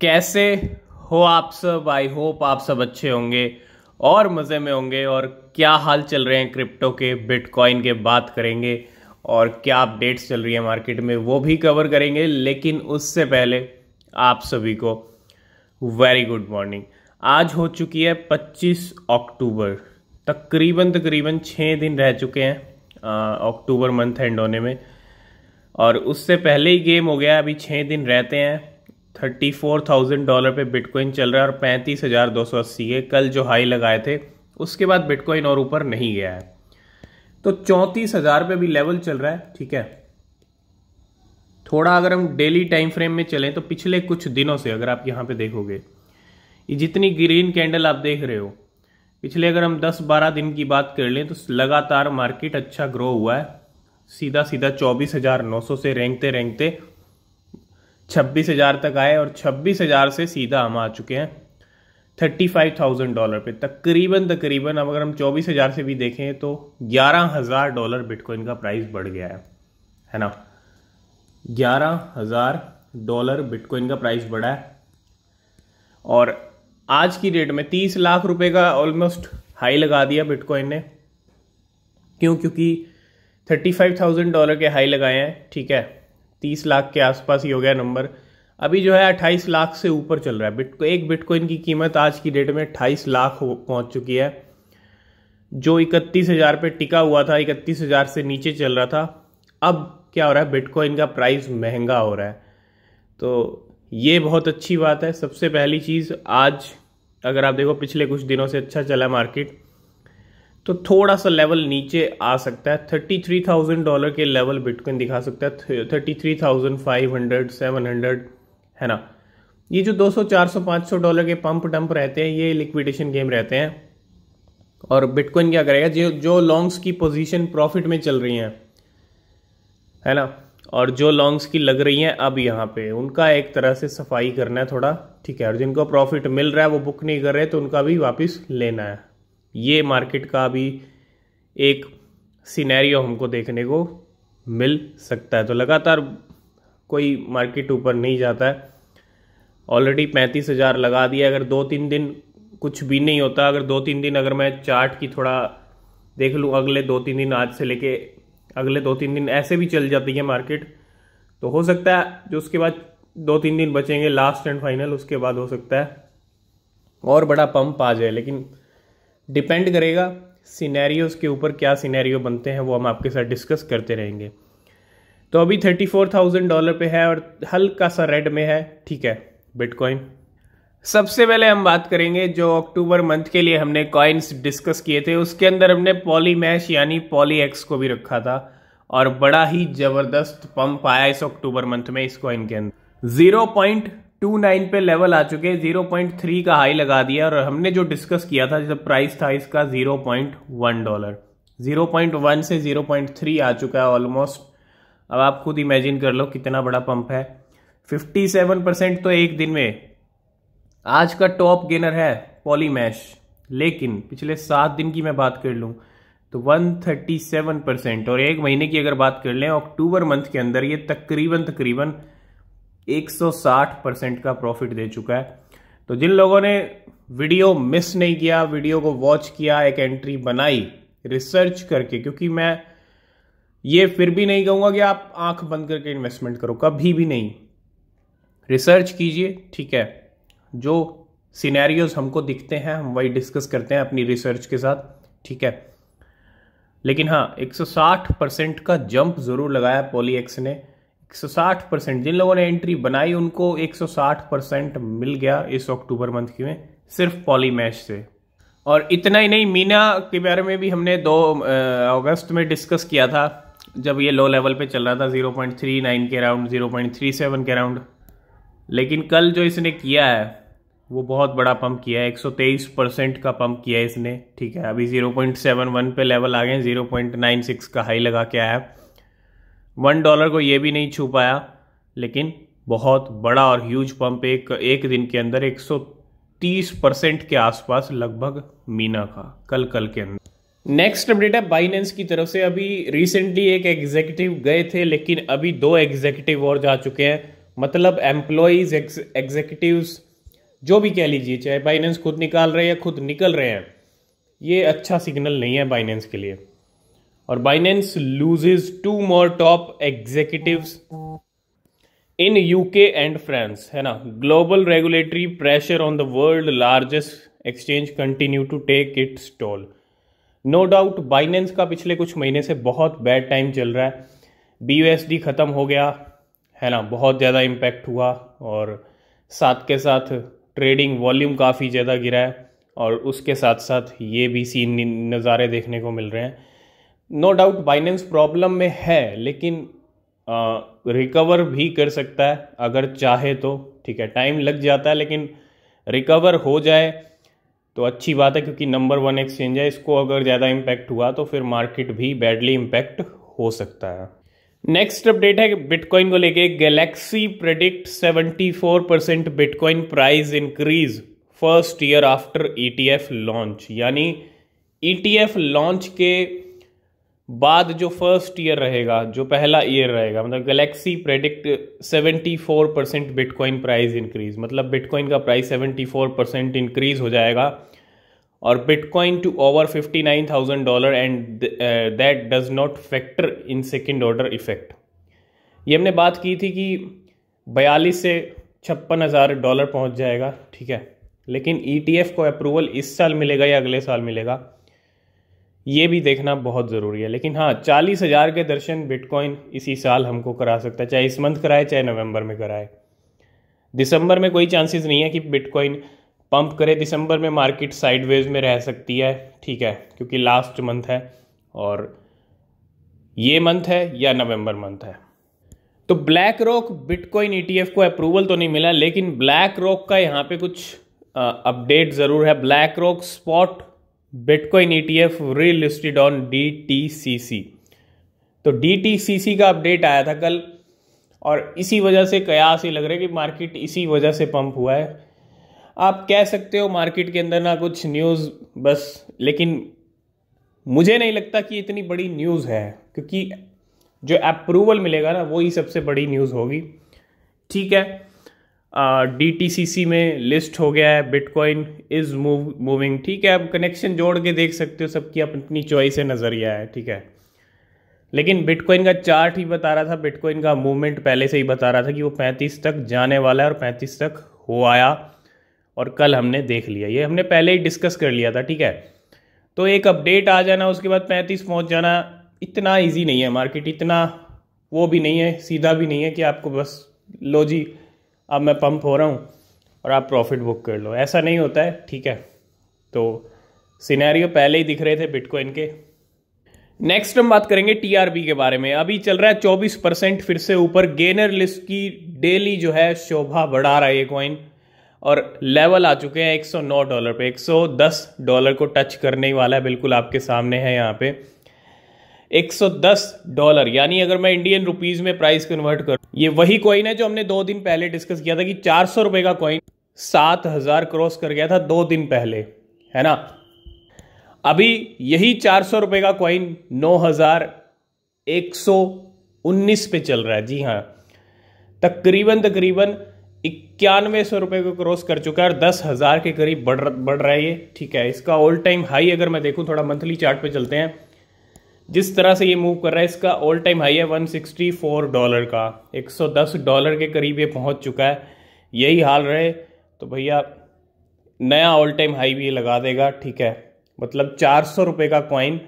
कैसे हो आप सब आई होप आप सब अच्छे होंगे और मज़े में होंगे और क्या हाल चल रहे हैं क्रिप्टो के बिटकॉइन के बात करेंगे और क्या अपडेट्स चल रही है मार्केट में वो भी कवर करेंगे लेकिन उससे पहले आप सभी को वेरी गुड मॉर्निंग आज हो चुकी है 25 अक्टूबर तकरीबन तकरीबन छः दिन रह चुके हैं अक्टूबर मंथ एंड होने में और उससे पहले ही गेम हो गया अभी छः दिन रहते हैं थर्टी फोर थाउजेंड डॉलर पे बिटकॉइन चल रहा है और पैंतीस हज़ार दो सौ अस्सी है कल जो हाई लगाए थे उसके बाद बिटकॉइन और ऊपर नहीं गया है तो चौंतीस हज़ार पे भी लेवल चल रहा है ठीक है थोड़ा अगर हम डेली टाइम फ्रेम में चलें तो पिछले कुछ दिनों से अगर आप यहाँ पे देखोगे ये जितनी ग्रीन कैंडल आप देख रहे हो पिछले अगर हम 10-12 दिन की बात कर लें तो लगातार मार्केट अच्छा ग्रो हुआ है सीधा सीधा चौबीस हज़ार नौ सौ से रेंगते रेंगते छब्बीस हज़ार तक आए और छब्बीस हज़ार से सीधा हम आ चुके हैं थर्टी फाइव थाउजेंड डॉलर पे तकरीबन तकरीबन अब अगर हम चौबीस हज़ार से भी देखें तो ग्यारह हज़ार डॉलर बिटकॉइन का प्राइस बढ़ गया है है ना ग्यारह हज़ार डॉलर बिटकॉइन का प्राइस बढ़ा है और आज की डेट में तीस लाख रुपए का ऑलमोस्ट हाई लगा दिया बिटकॉइन ने क्यों क्योंकि थर्टी फाइव थाउजेंड डॉलर के हाई लगाए हैं ठीक है तीस लाख के आसपास ही हो गया नंबर अभी जो है अट्ठाईस लाख से ऊपर चल रहा है बिटको एक बिटकॉइन की कीमत आज की डेट में अट्ठाईस लाख पहुंच चुकी है जो इकतीस हज़ार पे टिका हुआ था इकतीस हज़ार से नीचे चल रहा था अब क्या हो रहा है बिटकॉइन का प्राइस महंगा हो रहा है तो ये बहुत अच्छी बात है सबसे पहली चीज़ आज अगर आप देखो पिछले कुछ दिनों से अच्छा चला मार्केट तो थोड़ा सा लेवल नीचे आ सकता है थर्टी थ्री थाउजेंड डॉलर के लेवल बिटकॉइन दिखा सकता है thirty three thousand five hundred seven hundred है ना ये जो 200 400 500 डॉलर के पंप डंप रहते हैं ये लिक्विडेशन गेम रहते हैं और बिटकॉइन क्या करेगा जो जो लॉन्ग्स की पोजीशन प्रॉफिट में चल रही हैं है ना और जो लॉन्ग्स की लग रही हैं अब यहाँ पे उनका एक तरह से सफाई करना है थोड़ा ठीक है और जिनको प्रॉफिट मिल रहा है वो बुक नहीं कर रहे तो उनका भी वापस लेना है ये मार्केट का भी एक सिनेरियो हमको देखने को मिल सकता है तो लगातार कोई मार्केट ऊपर नहीं जाता है ऑलरेडी पैंतीस हज़ार लगा दिया अगर दो तीन दिन कुछ भी नहीं होता अगर दो तीन दिन अगर मैं चार्ट की थोड़ा देख लूँ अगले दो तीन दिन आज से लेके अगले दो तीन दिन ऐसे भी चल जाती है मार्केट तो हो सकता है जो उसके बाद दो तीन दिन बचेंगे लास्ट एंड फाइनल उसके बाद हो सकता है और बड़ा पंप आ जाए लेकिन डिपेंड करेगा सिनेरियोज़ के ऊपर क्या सिनेरियो बनते हैं वो हम आपके साथ डिस्कस करते रहेंगे तो अभी थर्टी फोर थाउजेंड डॉलर पे है और हल्का सा रेड में है ठीक है बिटकॉइन सबसे पहले हम बात करेंगे जो अक्टूबर मंथ के लिए हमने कॉइन्स डिस्कस किए थे उसके अंदर हमने पॉलीमैश यानी पॉली एक्स को भी रखा था और बड़ा ही ज़बरदस्त पंप आया इस अक्टूबर मंथ में इस कॉइन के अंदर ज़ीरो पॉइंट टू नाइन पे लेवल आ चुके हैं जीरो पॉइंट थ्री का हाई लगा दिया और हमने जो डिस्कस किया था जैसे प्राइस था इसका zero point one dollar zero point one से जीरो पॉइंट थ्री आ चुका है ऑलमोस्ट अब आप खुद इमेजिन कर लो कितना बड़ा पंप है फिफ्टी सेवन परसेंट तो एक दिन में आज का टॉप गेनर है पॉलीमैश लेकिन पिछले सात दिन की मैं बात कर लूँ तो वन थर्टी सेवन परसेंट और एक महीने की अगर बात कर लें अक्टूबर मंथ के अंदर ये तकरीबन तकरीबन 160 परसेंट का प्रॉफिट दे चुका है तो जिन लोगों ने वीडियो मिस नहीं किया वीडियो को वॉच किया एक एंट्री बनाई रिसर्च करके क्योंकि मैं ये फिर भी नहीं कहूंगा कि आप आंख बंद करके इन्वेस्टमेंट करो कभी भी नहीं रिसर्च कीजिए ठीक है जो सीनैरियोज हमको दिखते हैं हम वही डिस्कस करते हैं अपनी रिसर्च के साथ ठीक है लेकिन हाँ 160 परसेंट का जंप ज़रूर लगाया पॉलीएक्स ने 160 परसेंट जिन लोगों ने एंट्री बनाई उनको 160 परसेंट मिल गया इस अक्टूबर मंथ की में सिर्फ पॉलीमैश से और इतना ही नहीं मीना के बारे में भी हमने दो अगस्त में डिस्कस किया था जब ये लो लेवल पे चल रहा था 0.39 के अराउंड 0.37 के अराउंड लेकिन कल जो इसने किया है वो बहुत बड़ा पंप किया है एक परसेंट का पंप किया है इसने ठीक है अभी 0.71 पे लेवल आ गए 0.96 का हाई लगा के आया है वन डॉलर को ये भी नहीं छू पाया लेकिन बहुत बड़ा और ह्यूज पंप एक एक दिन के अंदर 130 परसेंट के आसपास लगभग मीना का कल कल के अंदर नेक्स्ट अपडेट है बाइनेंस की तरफ से अभी रिसेंटली एक एग्जीक्यूटिव गए थे लेकिन अभी दो एग्जीक्यूटिव और जा चुके हैं मतलब एम्प्लॉयज एग्जीक्यूटिव जो भी कह लीजिए चाहे बाइनेंस खुद निकाल रहे हैं या खुद निकल रहे हैं ये अच्छा सिग्नल नहीं है बाइनेंस के लिए और Binance loses two more top executive in UK and France है ना global regulatory pressure on the world largest exchange continue to take its toll no doubt Binance का पिछले कुछ महीने से बहुत बैड टाइम चल रहा है बी ख़त्म हो गया है ना बहुत ज़्यादा इम्पैक्ट हुआ और साथ के साथ ट्रेडिंग वॉल्यूम काफ़ी ज़्यादा गिरा है और उसके साथ साथ ये भी सीन नज़ारे देखने को मिल रहे हैं नो डाउट बाइनेंस प्रॉब्लम में है लेकिन रिकवर भी कर सकता है अगर चाहे तो ठीक है टाइम लग जाता है लेकिन रिकवर हो जाए तो अच्छी बात है क्योंकि नंबर वन एक्सचेंज है इसको अगर ज़्यादा इम्पैक्ट हुआ तो फिर मार्केट भी बैडली इम्पैक्ट हो सकता है नेक्स्ट अपडेट है बिटकॉइन को लेके Galaxy predict 74 percent bitcoin price increase first year after ETF launch यानी ईटीएफ e लॉन्च के बाद जो फर्स्ट ईयर रहेगा जो पहला ईयर रहेगा मतलब Galaxy predict 74 percent bitcoin price increase मतलब बिटकॉइन का प्राइस 74 परसेंट इंक्रीज हो जाएगा और bitcoin to over 59,000 dollar and that does not factor in second order effect ये हमने बात की थी कि बयालीस से छप्पन हज़ार डॉलर पहुंच जाएगा ठीक है लेकिन ई e को अप्रूवल इस साल मिलेगा या अगले साल मिलेगा ये भी देखना बहुत ज़रूरी है लेकिन हाँ चालीस हज़ार के दर्शन बिटकॉइन इसी साल हमको करा सकता है चाहे इस मंथ कराए चाहे नवंबर में कराए दिसंबर में कोई चांसेस नहीं है कि बिटकॉइन पंप करे दिसंबर में मार्केट साइडवेज में रह सकती है ठीक है क्योंकि लास्ट मंथ है और ये मंथ है या नवंबर मंथ है तो ब्लैक रॉक बिटकॉइन ईटीएफ को अप्रूवल तो नहीं मिला लेकिन ब्लैक रॉक का यहाँ पे कुछ अपडेट ज़रूर है BlackRock spot bitcoin ETF relisted on DTCC तो डीटीसीसी का अपडेट आया था कल और इसी वजह से कयास ही लग रहा है कि मार्केट इसी वजह से पंप हुआ है आप कह सकते हो मार्केट के अंदर ना कुछ न्यूज़ बस लेकिन मुझे नहीं लगता कि इतनी बड़ी न्यूज़ है क्योंकि जो अप्रूवल मिलेगा ना वो ही सबसे बड़ी न्यूज़ होगी ठीक है डी टी सी सी में लिस्ट हो गया है बिटकॉइन इज़ मूव मूविंग ठीक है आप कनेक्शन जोड़ के देख सकते हो सबकी अपनी चॉइस है नज़रिया है ठीक है लेकिन बिटकॉइन का चार्ट ही बता रहा था बिटकॉइन का मूवमेंट पहले से ही बता रहा था कि वो 35 तक जाने वाला है और 35 तक हो आया और कल हमने देख लिया ये हमने पहले ही डिस्कस कर लिया था ठीक है तो एक अपडेट आ जाना उसके बाद 35 पहुंच जाना इतना इजी नहीं है मार्केट इतना वो भी नहीं है सीधा भी नहीं है कि आपको बस लो जी अब मैं पंप हो रहा हूँ और आप प्रॉफिट बुक कर लो ऐसा नहीं होता है ठीक है तो सिनेरियो पहले ही दिख रहे थे बिटकॉइन के नेक्स्ट हम बात करेंगे टीआरबी के बारे में अभी चल रहा है 24 परसेंट फिर से ऊपर गेनर लिस्ट की डेली जो है शोभा बढ़ा रहा है ये कॉइन और लेवल आ चुके हैं 109 डॉलर पे 110 डॉलर को टच करने ही वाला है बिल्कुल आपके सामने है यहाँ पे 110 डॉलर यानी अगर मैं इंडियन रुपीज़ में प्राइस कन्वर्ट कर ये वही कॉइन है जो हमने दो दिन पहले डिस्कस किया था कि चार सौ रुपए का कॉइन सात हज़ार क्रॉस कर गया था दो दिन पहले है ना अभी यही चार सौ रुपए का कॉइन नौ हज़ार एक सौ उन्नीस पे चल रहा है जी हाँ तकरीबन तकरीबन इक्यानवे सौ रुपए को क्रॉस कर चुका है और दस हज़ार के करीब बढ़ बढ़ रहा है ये ठीक है इसका ऑल टाइम हाई अगर मैं देखूं थोड़ा मंथली चार्ट पे चलते हैं जिस तरह से ये मूव कर रहा है इसका ऑल टाइम हाई है 164 डॉलर का 110 डॉलर के करीब ये पहुंच चुका है यही हाल रहे तो भैया नया ऑल टाइम हाई भी लगा देगा ठीक है मतलब चार सौ रुपये का कॉइन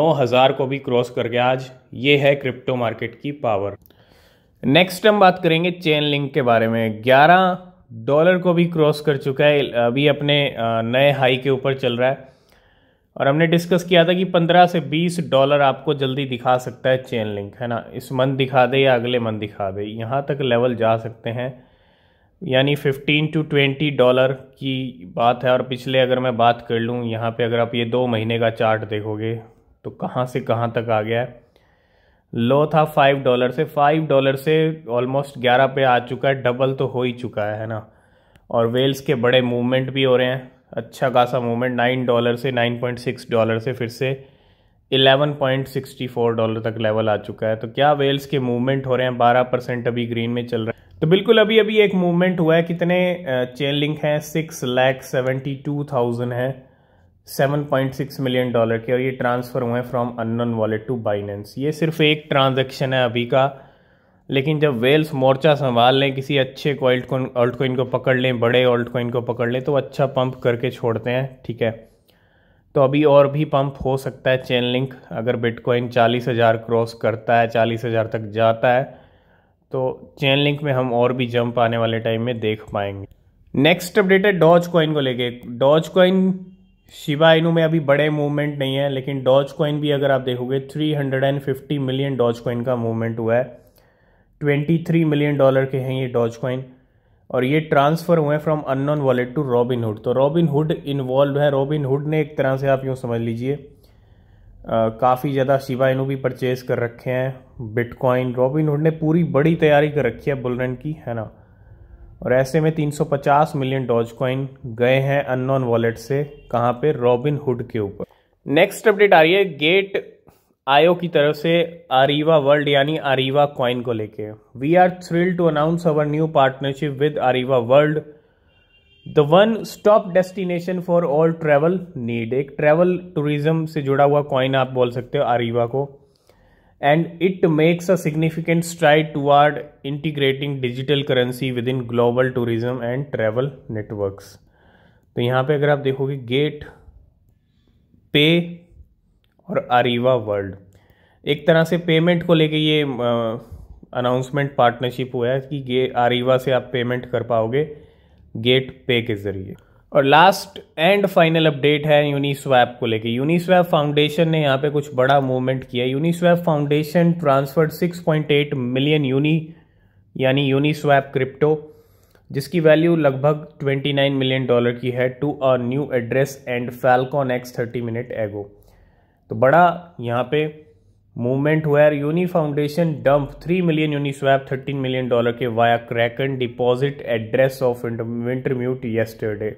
नौ हज़ार को भी क्रॉस कर गया आज ये है क्रिप्टो मार्केट की पावर नेक्स्ट हम बात करेंगे चेन लिंक के बारे में ग्यारह डॉलर को भी क्रॉस कर चुका है अभी अपने नए हाई के ऊपर चल रहा है और हमने डिस्कस किया था कि 15 से 20 डॉलर आपको जल्दी दिखा सकता है चेन लिंक है ना इस मंथ दिखा दे या अगले मंथ दिखा दे यहाँ तक लेवल जा सकते हैं यानी 15 टू 20 डॉलर की बात है और पिछले अगर मैं बात कर लूँ यहाँ पे अगर आप ये दो महीने का चार्ट देखोगे तो कहाँ से कहाँ तक आ गया है लो था फाइव डॉलर से फाइव डॉलर से ऑलमोस्ट ग्यारह पे आ चुका है डबल तो हो ही चुका है ना और वेल्स के बड़े मूवमेंट भी हो रहे हैं अच्छा खासा मूवमेंट नाइन डॉलर से नाइन पॉइंट सिक्स डॉलर से फिर से eleven point sixty four dollar तक लेवल आ चुका है तो क्या वेल्स के मूवमेंट हो रहे हैं बारह परसेंट अभी ग्रीन में चल रहा है तो बिल्कुल अभी अभी एक मूवमेंट हुआ है कितने चेन लिंक हैं six lakh seventy two thousand है seven point six million dollar के और ये ट्रांसफ़र हुए हैं from unknown wallet to Binance ये सिर्फ एक ट्रांजेक्शन है अभी का लेकिन जब वेल्स मोर्चा संभाल लें किसी अच्छे ऑल्ट कोइन ऑल्ट कोइन को पकड़ लें बड़े ऑल्ट कोइन को पकड़ लें तो अच्छा पंप करके छोड़ते हैं ठीक है तो अभी और भी पंप हो सकता है चेन लिंक अगर बिटकॉइन चालीस हज़ार क्रॉस करता है चालीस हज़ार तक जाता है तो चेन लिंक में हम और भी जंप आने वाले टाइम में देख पाएंगे नेक्स्ट अपडेट है डॉज कॉइन को लेके डॉज कॉइन शिवा इनू में अभी बड़े मूवमेंट नहीं है लेकिन डॉज कॉइन भी अगर आप देखोगे 350 मिलियन डॉज कॉइन का मूवमेंट हुआ है 23 मिलियन डॉलर के हैं ये डॉज कॉइन और ये ट्रांसफ़र हुए हैं from unknown wallet to Robinhood तो रॉबिन हुड इन्वॉल्व है रॉबिन हुड ने एक तरह से आप यूँ समझ लीजिए काफ़ी ज़्यादा शिवा इनू भी परचेज कर रखे हैं बिटकॉइन रॉबिन हुड ने पूरी बड़ी तैयारी कर रखी है बुलरन की है ना और ऐसे में 350 मिलियन डॉज कॉइन गए हैं अननोन वॉलेट से कहाँ पे रॉबिन हुड के ऊपर नेक्स्ट अपडेट आ रही है गेट आयोग की तरफ से अरीवा वर्ल्ड यानी अरीवा क्वाइन को लेके we are thrill to announce our new partnership with Ariva world the one stop destination for all travel need एक ट्रैवल टूरिज्म से जुड़ा हुआ कॉइन आप बोल सकते हो अरीवा को and it makes a significant stride toward integrating digital currency within global tourism and travel networks तो यहाँ पे अगर आप देखोगे गेट पे और अरीवा वर्ल्ड एक तरह से पेमेंट को लेके ये अनाउंसमेंट पार्टनरशिप हुआ है कि ये अरीवा से आप पेमेंट कर पाओगे गेट पे के ज़रिए और लास्ट एंड फाइनल अपडेट है यूनिस्वैप को लेके यूनिस्वैप फाउंडेशन ने यहाँ पे कुछ बड़ा मूवमेंट किया Uniswap foundation transferred 6.8 million Uni यानी यूनिस्वैप क्रिप्टो जिसकी वैल्यू लगभग 29 मिलियन डॉलर की है to a new address and Falcon X thirty minute ago तो बड़ा यहाँ पे मूवमेंट हुआ है Uni foundation dump three million Uniswap thirteen million dollar के via Kraken deposit address of Wintermute yesterday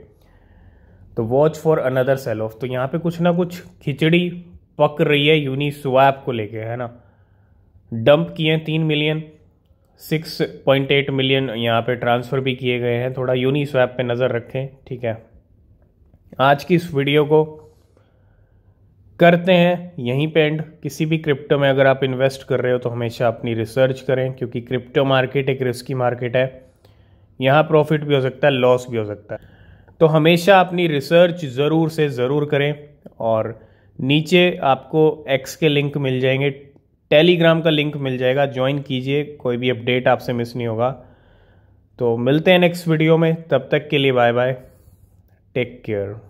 तो watch for another sell off तो यहाँ पे कुछ ना कुछ खिचड़ी पक रही है यूनि स्वैप को लेके है ना डंप किए हैं तीन million six point eight million यहाँ पे ट्रांसफ़र भी किए गए हैं थोड़ा यूनि स्वैप पर नज़र रखें ठीक है आज की इस वीडियो को करते हैं यहीं पे एंड किसी भी क्रिप्टो में अगर आप इन्वेस्ट कर रहे हो तो हमेशा अपनी रिसर्च करें क्योंकि क्रिप्टो मार्केट एक रिस्की मार्केट है यहाँ प्रॉफिट भी हो सकता है लॉस भी हो सकता है तो हमेशा अपनी रिसर्च ज़रूर से ज़रूर करें और नीचे आपको एक्स के लिंक मिल जाएंगे टेलीग्राम का लिंक मिल जाएगा ज्वाइन कीजिए कोई भी अपडेट आपसे मिस नहीं होगा तो मिलते हैं नेक्स्ट वीडियो में तब तक के लिए बाय बाय टेक केयर